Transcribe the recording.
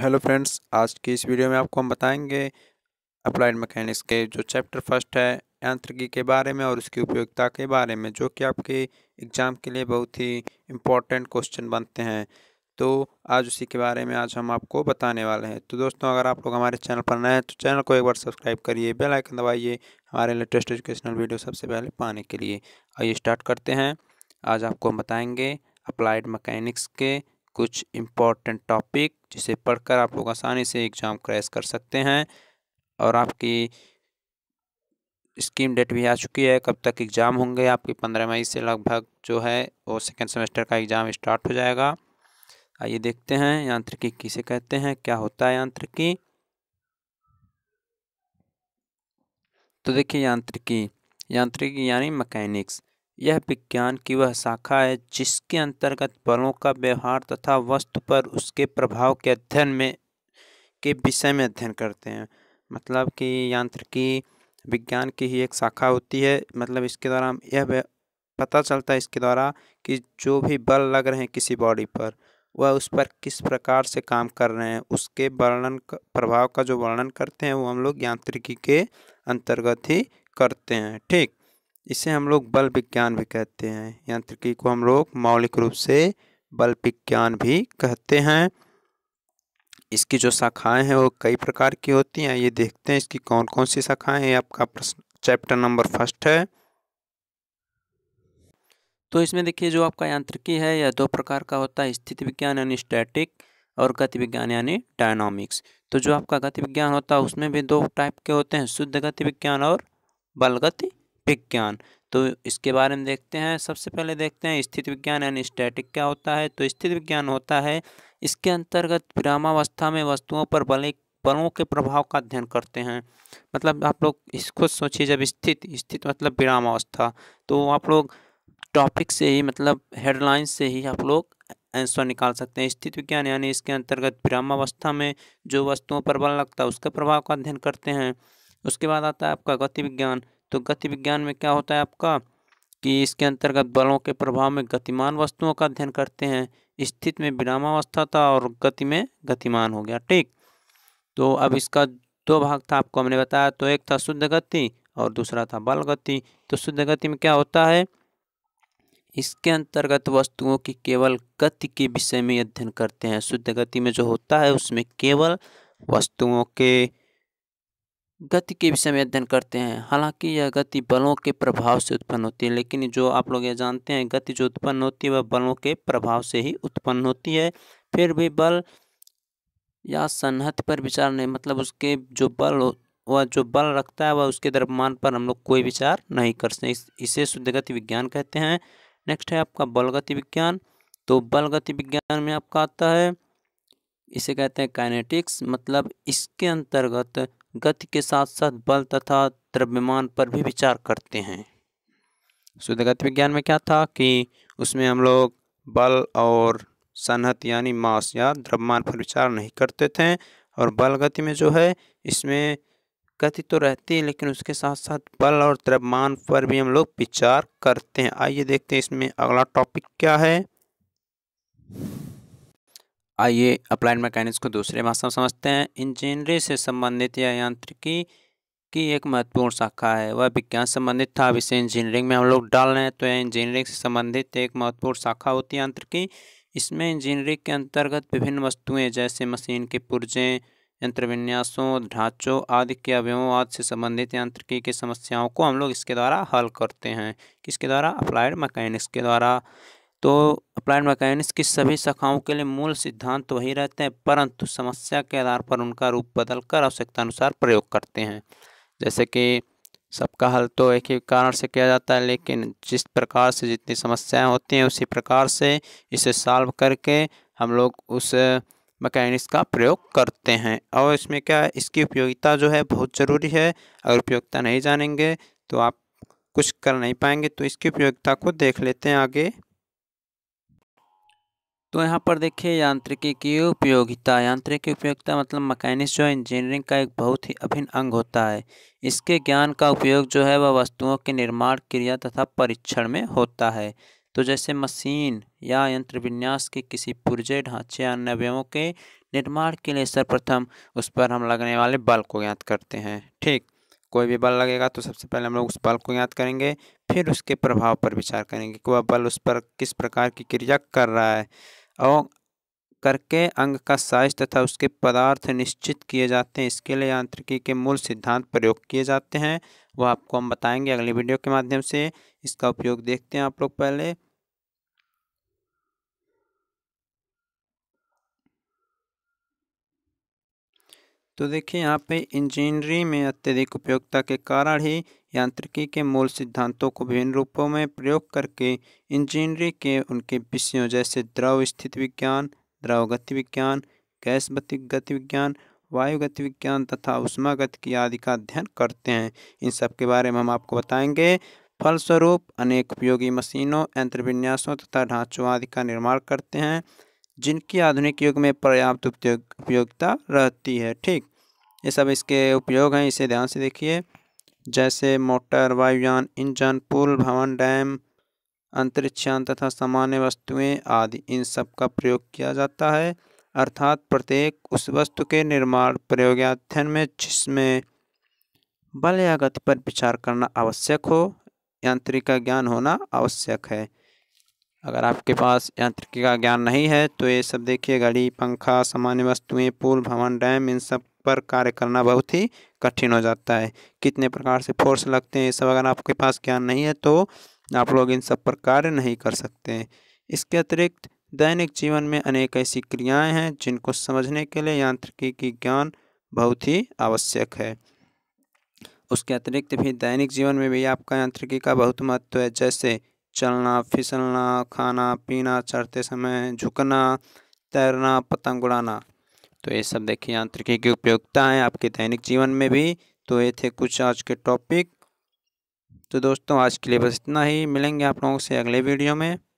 hello friends आज की इस वीडियो में आपको हम बताएंगे अप्लाइड मैकेनिक्स के जो चैप्टर फर्स्ट है यांत्रिकी के बारे में और उसकी उपयोगिता के बारे में जो कि आपके एग्ज़ाम के लिए बहुत ही इम्पॉर्टेंट क्वेश्चन बनते हैं तो आज उसी के बारे में आज हम आपको बताने वाले हैं तो दोस्तों अगर आप लोग हमारे चैनल पर नए हैं तो चैनल को एक बार सब्सक्राइब करिए बेल आइकन दबाइए हमारे लेटेस्ट एजुकेशनल वीडियो सबसे पहले पाने के लिए आइए स्टार्ट करते हैं आज आपको हम बताएँगे अप्लाइड मकैनिक्स के कुछ इम्पॉर्टेंट टॉपिक जिसे पढ़कर आप लोग आसानी से एग्ज़ाम क्रैश कर सकते हैं और आपकी स्कीम डेट भी आ चुकी है कब तक एग्ज़ाम होंगे आपके पंद्रह मई से लगभग जो है वो सेकेंड सेमेस्टर का एग्ज़ाम स्टार्ट हो जाएगा आइए देखते हैं यांत्रिकी किसे कहते हैं क्या होता है यांत्रिकी तो देखिए यांत्रिकी यांत्रिकी यानी मकैनिक्स यह विज्ञान की वह शाखा है जिसके अंतर्गत बलों का व्यवहार तथा वस्तु पर उसके प्रभाव के अध्ययन में के विषय में अध्ययन करते हैं मतलब कि यांत्रिकी विज्ञान की ही एक शाखा होती है मतलब इसके द्वारा हम यह पता चलता है इसके द्वारा कि जो भी बल लग रहे हैं किसी बॉडी पर वह उस पर किस प्रकार से काम कर रहे हैं उसके वर्णन प्रभाव का जो वर्णन करते हैं वो हम लोग यांत्रिकी के अंतर्गत ही करते हैं ठीक इसे हम लोग बल विज्ञान भी कहते हैं यांत्रिकी को हम लोग मौलिक रूप से बल विज्ञान भी कहते हैं इसकी जो शाखाएं हैं वो कई प्रकार की होती हैं ये देखते हैं इसकी कौन कौन सी शाखाएं हैं आपका प्रश्न चैप्टर नंबर फर्स्ट है तो इसमें देखिए जो आपका यांत्रिकी है यह दो प्रकार का होता है स्थिति विज्ञान यानी स्टैटिक और गति विज्ञान यानी डायनामिक्स तो जो आपका गति विज्ञान होता है उसमें भी दो टाइप के होते हैं शुद्ध गति विज्ञान और बल गति विज्ञान तो इसके बारे में देखते हैं सबसे पहले देखते हैं स्थित विज्ञान यानी स्टैटिक क्या होता है तो स्थित विज्ञान होता है इसके अंतर्गत विरामावस्था में वस्तुओं पर बल बलों के प्रभाव का अध्ययन करते हैं मतलब आप लोग इस खुद सोचिए जब स्थित स्थित मतलब विरामावस्था तो आप लोग टॉपिक से ही मतलब हेडलाइन से ही आप लोग आंसर निकाल सकते हैं स्थित विज्ञान यानी इसके अंतर्गत विरामावस्था में जो वस्तुओं पर बल लगता है उसके प्रभाव का अध्ययन करते हैं उसके बाद आता है आपका गति विज्ञान तो गति विज्ञान में क्या होता है आपका कि इसके अंतर्गत बलों के प्रभाव में गतिमान वस्तुओं का अध्ययन करते हैं स्थित में विरामावस्था था और गति में गतिमान हो गया ठीक तो अब इसका दो भाग था आपको हमने बताया तो एक था शुद्ध गति और दूसरा था बल गति तो शुद्ध गति में क्या होता है इसके अंतर्गत वस्तुओं की केवल गति के विषय में अध्ययन करते हैं शुद्ध गति में जो होता है उसमें केवल वस्तुओं के गति के विषय में अध्ययन करते हैं हालांकि यह गति बलों के प्रभाव से उत्पन्न होती है लेकिन जो आप लोग ये जानते हैं गति जो उत्पन्न होती है वह बलों के प्रभाव से ही उत्पन्न होती है फिर भी बल या सनहत पर विचार नहीं मतलब उसके जो बल वह जो बल रखता है वह उसके द्रव्यमान पर हम लोग कोई विचार नहीं कर सकते इसे शुद्ध गति विज्ञान कहते हैं नेक्स्ट है आपका बल गति विज्ञान तो बल गति विज्ञान में आपका आता है इसे कहते हैं काइनेटिक्स मतलब इसके अंतर्गत गति के साथ साथ बल तथा द्रव्यमान पर भी विचार करते हैं शुद्ध गति विज्ञान में क्या था कि उसमें हम लोग बल और सनहत यानी मास या द्रव्यमान पर विचार नहीं करते थे और बल गति में जो है इसमें गति तो रहती है लेकिन उसके साथ साथ बल और द्रव्यमान पर भी हम लोग विचार करते हैं आइए देखते हैं इसमें अगला टॉपिक क्या है आइए अप्लाइड मैकेनिक्स को दूसरे भाषा में समझते हैं इंजीनियरिंग से संबंधित या यांत्रिकी की एक महत्वपूर्ण शाखा है वह विज्ञान संबंधित था अब इसे इंजीनियरिंग में हम लोग डाल रहे हैं तो यह इंजीनियरिंग से संबंधित एक महत्वपूर्ण शाखा होती है यांत्रिकी इसमें इंजीनियरिंग के अंतर्गत विभिन्न वस्तुएं जैसे मशीन के पुर्जे यंत्र विन्यासों ढांचों आदि के अवयवों आदि से संबंधित यांत्रिकी की समस्याओं को हम लोग इसके द्वारा हल करते हैं किसके द्वारा अप्लाइड मैकेनिक्स के द्वारा तो अप्लाइड मैकेनिक्स की सभी शाखाओं के लिए मूल सिद्धांत तो वही रहते हैं परंतु समस्या के आधार पर उनका रूप बदलकर आवश्यकता अनुसार प्रयोग करते हैं जैसे कि सबका हल तो एक ही कारण से किया जाता है लेकिन जिस प्रकार से जितनी समस्याएं होती हैं उसी प्रकार से इसे सॉल्व करके हम लोग उस मैकेनिक्स का प्रयोग करते हैं और इसमें क्या है इसकी उपयोगिता जो है बहुत ज़रूरी है अगर उपयोगिता नहीं जानेंगे तो आप कुछ कर नहीं पाएंगे तो इसकी उपयोगिता को देख लेते हैं आगे तो यहाँ पर देखिए यांत्रिकी की उपयोगिता यांत्रिकी उपयोगिता मतलब मकैनिक्स जो इंजीनियरिंग का एक बहुत ही अभिन्न अंग होता है इसके ज्ञान का उपयोग जो है वह वस्तुओं के निर्माण क्रिया तथा परीक्षण में होता है तो जैसे मशीन या यंत्र विन्यास के किसी पुर्जे ढांचे या नवयों के निर्माण के लिए सर्वप्रथम उस पर हम लगने वाले बल को ज्ञात करते हैं ठीक कोई भी बल लगेगा तो सबसे पहले हम लोग उस बल को ज्ञात करेंगे फिर उसके प्रभाव पर विचार करेंगे कि वह बल उस पर किस प्रकार की क्रिया कर रहा है और करके अंग का साइज तथा उसके पदार्थ निश्चित किए जाते हैं इसके लिए यांत्रिकी के मूल सिद्धांत प्रयोग किए जाते हैं वह आपको हम बताएंगे अगली वीडियो के माध्यम से इसका उपयोग देखते हैं आप लोग पहले तो देखिए यहाँ पे इंजीनियरिंग में अत्यधिक उपयोगिता के कारण ही यांत्रिकी के मूल सिद्धांतों को विभिन्न रूपों में प्रयोग करके इंजीनियरिंग के उनके विषयों जैसे द्रव स्थित विज्ञान द्रव गति विज्ञान गैस गति विज्ञान वायु गति विज्ञान तथा उष्मा की आदि का अध्ययन करते हैं इन सब के बारे में हम आपको बताएंगे फलस्वरूप अनेक उपयोगी मशीनों यंत्र विन्यासों तथा ढांचों आदि का निर्माण करते हैं जिनकी आधुनिक युग में पर्याप्त उपयोगिता रहती है ठीक ये सब इसके उपयोग हैं इसे ध्यान से देखिए जैसे मोटर वायुयान इंजन पुल भवन डैम अंतरिक्षयान तथा सामान्य वस्तुएं आदि इन सब का प्रयोग किया जाता है अर्थात प्रत्येक उस वस्तु के निर्माण प्रयोग या अध्ययन में जिसमें बल या गति पर विचार करना आवश्यक हो यांत्रिक का ज्ञान होना आवश्यक है अगर आपके पास यांत्रिकी का ज्ञान नहीं है तो ये सब देखिए घड़ी पंखा सामान्य वस्तुएं पुल भवन डैम इन सब पर कार्य करना बहुत ही कठिन हो जाता है कितने प्रकार से फोर्स लगते हैं ये सब अगर आपके पास ज्ञान नहीं है तो आप लोग इन सब पर कार्य नहीं कर सकते इसके अतिरिक्त दैनिक जीवन में अनेक ऐसी क्रियाएं हैं जिनको समझने के लिए यांत्रिकी की ज्ञान बहुत ही आवश्यक है उसके अतिरिक्त भी दैनिक जीवन में भी आपका यांत्रिकी का बहुत महत्व है जैसे चलना फिसलना खाना पीना चढ़ते समय झुकना तैरना पतंग उड़ाना तो ये सब देखिए यांत्रिकी की उपयोगिता है आपके दैनिक जीवन में भी तो ये थे कुछ आज के टॉपिक तो दोस्तों आज के लिए बस इतना ही मिलेंगे आप लोगों से अगले वीडियो में